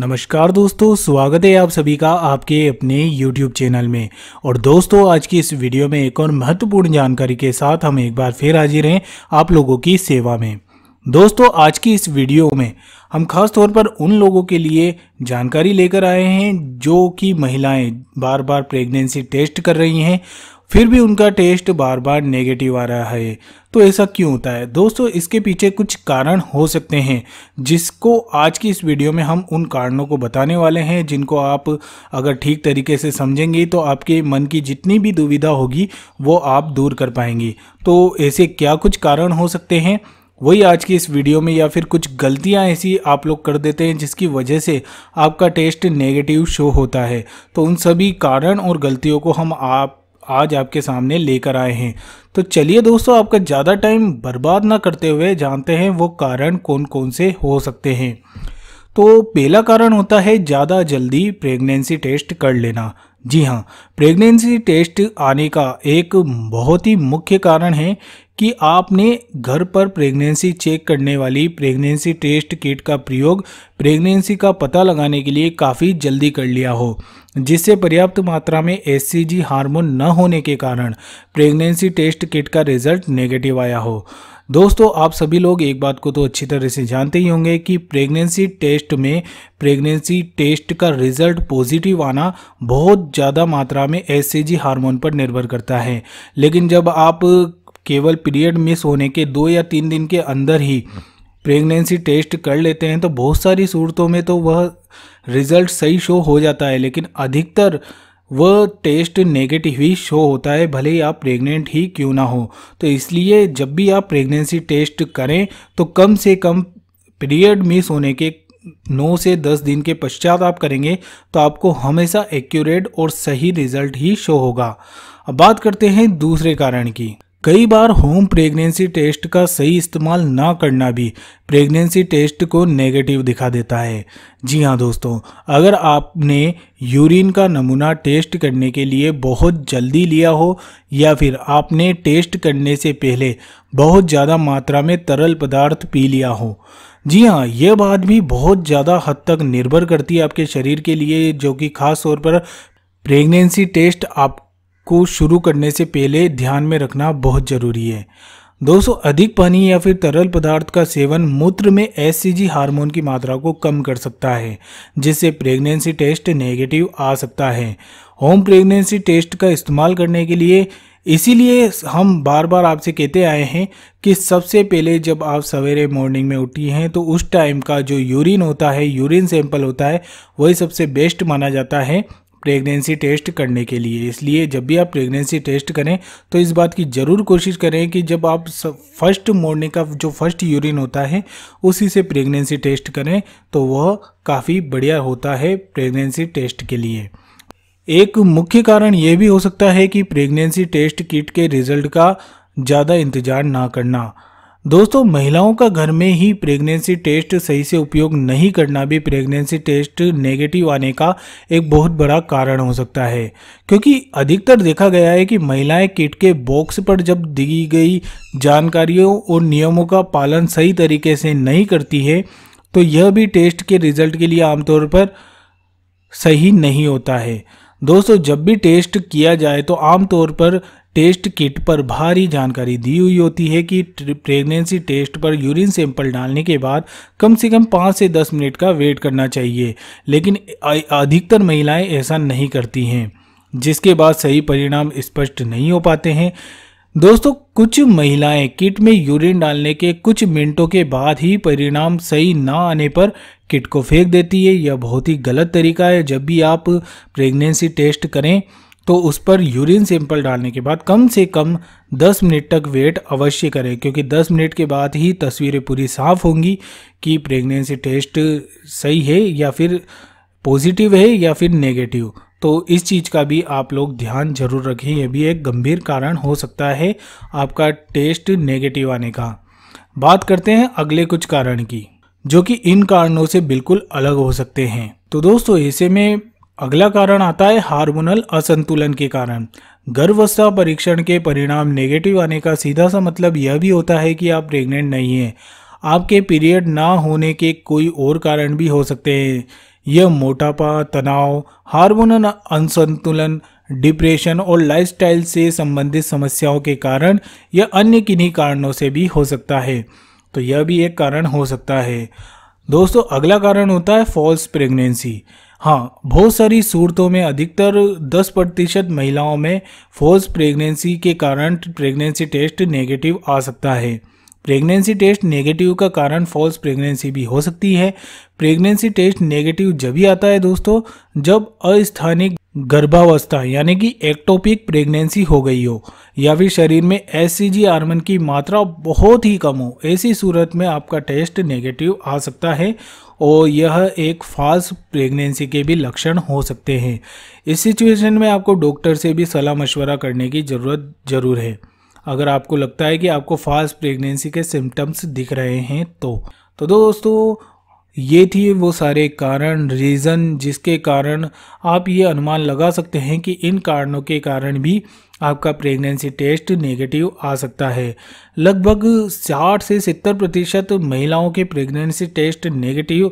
नमस्कार दोस्तों स्वागत है आप सभी का आपके अपने YouTube चैनल में और दोस्तों आज की इस वीडियो में एक और महत्वपूर्ण जानकारी के साथ हम एक बार फिर हाजिर हैं आप लोगों की सेवा में दोस्तों आज की इस वीडियो में हम खास तौर पर उन लोगों के लिए जानकारी लेकर आए हैं जो कि महिलाएं बार बार प्रेगनेंसी टेस्ट कर रही हैं फिर भी उनका टेस्ट बार बार नेगेटिव आ रहा है तो ऐसा क्यों होता है दोस्तों इसके पीछे कुछ कारण हो सकते हैं जिसको आज की इस वीडियो में हम उन कारणों को बताने वाले हैं जिनको आप अगर ठीक तरीके से समझेंगे तो आपके मन की जितनी भी दुविधा होगी वो आप दूर कर पाएंगी तो ऐसे क्या कुछ कारण हो सकते हैं वही आज की इस वीडियो में या फिर कुछ गलतियां ऐसी आप लोग कर देते हैं जिसकी वजह से आपका टेस्ट नेगेटिव शो होता है तो उन सभी कारण और गलतियों को हम आप आज आपके सामने लेकर आए हैं तो चलिए दोस्तों आपका ज़्यादा टाइम बर्बाद ना करते हुए जानते हैं वो कारण कौन कौन से हो सकते हैं तो पहला कारण होता है ज़्यादा जल्दी प्रेगनेंसी टेस्ट कर लेना जी हाँ प्रेगनेंसी टेस्ट आने का एक बहुत ही मुख्य कारण है कि आपने घर पर प्रेगनेंसी चेक करने वाली प्रेगनेंसी टेस्ट किट का प्रयोग प्रेगनेंसी का पता लगाने के लिए काफ़ी जल्दी कर लिया हो जिससे पर्याप्त मात्रा में एस हार्मोन न होने के कारण प्रेगनेंसी टेस्ट किट का रिजल्ट नेगेटिव आया हो दोस्तों आप सभी लोग एक बात को तो अच्छी तरह से जानते ही होंगे कि प्रेगनेंसी टेस्ट में प्रेगनेंसी टेस्ट का रिजल्ट पॉजिटिव आना बहुत ज़्यादा मात्रा में एस हार्मोन पर निर्भर करता है लेकिन जब आप केवल पीरियड मिस होने के दो या तीन दिन के अंदर ही प्रेगनेंसी टेस्ट कर लेते हैं तो बहुत सारी सूरतों में तो वह रिज़ल्ट सही शो हो जाता है लेकिन अधिकतर वह टेस्ट नेगेटिव ही शो होता है भले ही आप प्रेग्नेंट ही क्यों ना हो तो इसलिए जब भी आप प्रेगनेंसी टेस्ट करें तो कम से कम पीरियड मिस होने के नौ से दस दिन के पश्चात आप करेंगे तो आपको हमेशा एक्यूरेट और सही रिजल्ट ही शो होगा अब बात करते हैं दूसरे कारण की कई बार होम प्रेगनेंसी टेस्ट का सही इस्तेमाल ना करना भी प्रेगनेंसी टेस्ट को नेगेटिव दिखा देता है जी हाँ दोस्तों अगर आपने यूरिन का नमूना टेस्ट करने के लिए बहुत जल्दी लिया हो या फिर आपने टेस्ट करने से पहले बहुत ज़्यादा मात्रा में तरल पदार्थ पी लिया हो जी हाँ यह बात भी बहुत ज़्यादा हद तक निर्भर करती है आपके शरीर के लिए जो कि खास तौर पर प्रेगनेंसी टेस्ट आप को शुरू करने से पहले ध्यान में रखना बहुत ज़रूरी है दोस्तों अधिक पानी या फिर तरल पदार्थ का सेवन मूत्र में एस हार्मोन की मात्रा को कम कर सकता है जिससे प्रेगनेंसी टेस्ट नेगेटिव आ सकता है होम प्रेगनेंसी टेस्ट का इस्तेमाल करने के लिए इसीलिए हम बार बार आपसे कहते आए हैं कि सबसे पहले जब आप सवेरे मॉर्निंग में उठी हैं तो उस टाइम का जो यूरिन होता है यूरिन सैंपल होता है वही सबसे बेस्ट माना जाता है प्रेगनेंसी टेस्ट करने के लिए इसलिए जब भी आप प्रेगनेंसी टेस्ट करें तो इस बात की ज़रूर कोशिश करें कि जब आप फर्स्ट मॉर्निंग का जो फर्स्ट यूरिन होता है उसी से प्रेगनेंसी टेस्ट करें तो वह काफ़ी बढ़िया होता है प्रेगनेंसी टेस्ट के लिए एक मुख्य कारण यह भी हो सकता है कि प्रेगनेंसी टेस्ट किट के रिजल्ट का ज़्यादा इंतज़ार ना करना दोस्तों महिलाओं का घर में ही प्रेगनेंसी टेस्ट सही से उपयोग नहीं करना भी प्रेगनेंसी टेस्ट नेगेटिव आने का एक बहुत बड़ा कारण हो सकता है क्योंकि अधिकतर देखा गया है कि महिलाएं किट के बॉक्स पर जब दी गई जानकारियों और नियमों का पालन सही तरीके से नहीं करती है तो यह भी टेस्ट के रिजल्ट के लिए आमतौर पर सही नहीं होता है दोस्तों जब भी टेस्ट किया जाए तो आमतौर पर टेस्ट किट पर भारी जानकारी दी हुई होती है कि प्रेगनेंसी टेस्ट पर यूरिन सैंपल डालने के बाद कम से कम पाँच से दस मिनट का वेट करना चाहिए लेकिन अधिकतर महिलाएं ऐसा नहीं करती हैं जिसके बाद सही परिणाम स्पष्ट नहीं हो पाते हैं दोस्तों कुछ महिलाएं किट में यूरिन डालने के कुछ मिनटों के बाद ही परिणाम सही ना आने पर किट को फेंक देती है यह बहुत ही गलत तरीका है जब भी आप प्रेगनेंसी टेस्ट करें तो उस पर यूरिन सैंपल डालने के बाद कम से कम 10 मिनट तक वेट अवश्य करें क्योंकि 10 मिनट के बाद ही तस्वीरें पूरी साफ होंगी कि प्रेगनेंसी टेस्ट सही है या फिर पॉजिटिव है या फिर नेगेटिव तो इस चीज़ का भी आप लोग ध्यान जरूर रखें यह भी एक गंभीर कारण हो सकता है आपका टेस्ट नेगेटिव आने का बात करते हैं अगले कुछ कारण की जो कि इन कारणों से बिल्कुल अलग हो सकते हैं तो दोस्तों ऐसे में अगला कारण आता है हार्मोनल असंतुलन के कारण गर्भवस्था परीक्षण के परिणाम नेगेटिव आने का सीधा सा मतलब यह भी होता है कि आप प्रेग्नेंट नहीं हैं आपके पीरियड ना होने के कोई और कारण भी हो सकते हैं यह मोटापा तनाव हार्मोनल असंतुलन डिप्रेशन और लाइफस्टाइल से संबंधित समस्याओं के कारण या अन्य किन्हीं कारणों से भी हो सकता है तो यह भी एक कारण हो सकता है दोस्तों अगला कारण होता है फॉल्स प्रेगनेंसी हाँ बहुत सारी सूरतों में अधिकतर 10 प्रतिशत महिलाओं में फोर्स प्रेगनेंसी के कारण प्रेगनेंसी टेस्ट नेगेटिव आ सकता है प्रेगनेंसी टेस्ट नेगेटिव का कारण फॉल्स प्रेगनेंसी भी हो सकती है प्रेगनेंसी टेस्ट नेगेटिव जब ही आता है दोस्तों जब अस्थानिक गर्भावस्था यानी कि एक्टोपिक प्रेगनेंसी हो गई हो या फिर शरीर में एस आर्मन की मात्रा बहुत ही कम हो ऐसी सूरत में आपका टेस्ट नेगेटिव आ सकता है और यह एक फास्ट प्रेगनेंसी के भी लक्षण हो सकते हैं इस सिचुएशन में आपको डॉक्टर से भी सलाह मशवरा करने की ज़रूरत ज़रूर है अगर आपको लगता है कि आपको फास्ट प्रेगनेंसी के सिम्टम्स दिख रहे हैं तो तो दोस्तों ये थी वो सारे कारण रीज़न जिसके कारण आप ये अनुमान लगा सकते हैं कि इन कारणों के कारण भी आपका प्रेगनेंसी टेस्ट नेगेटिव आ सकता है लगभग 60 से 70 प्रतिशत महिलाओं के प्रेगनेंसी टेस्ट नेगेटिव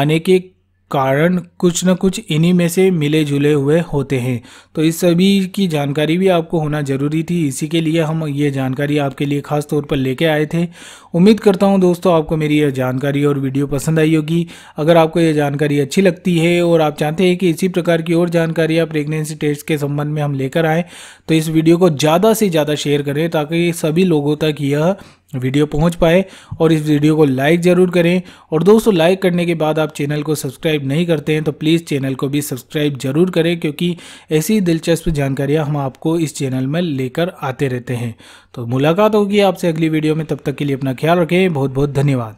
आने के कारण कुछ ना कुछ इन्हीं में से मिले जुले हुए होते हैं तो इस सभी की जानकारी भी आपको होना ज़रूरी थी इसी के लिए हम ये जानकारी आपके लिए खास तौर पर लेके आए थे उम्मीद करता हूँ दोस्तों आपको मेरी यह जानकारी और वीडियो पसंद आई होगी अगर आपको यह जानकारी अच्छी लगती है और आप चाहते हैं कि इसी प्रकार की और जानकारी आप प्रेगनेंसी टेस्ट के संबंध में हम लेकर आएँ तो इस वीडियो को ज़्यादा से ज़्यादा शेयर करें ताकि सभी लोगों तक यह वीडियो पहुंच पाए और इस वीडियो को लाइक ज़रूर करें और दोस्तों लाइक करने के बाद आप चैनल को सब्सक्राइब नहीं करते हैं तो प्लीज़ चैनल को भी सब्सक्राइब ज़रूर करें क्योंकि ऐसी दिलचस्प जानकारियाँ हम आपको इस चैनल में लेकर आते रहते हैं तो मुलाकात होगी आपसे अगली वीडियो में तब तक के लिए अपना ख्याल रखें बहुत बहुत धन्यवाद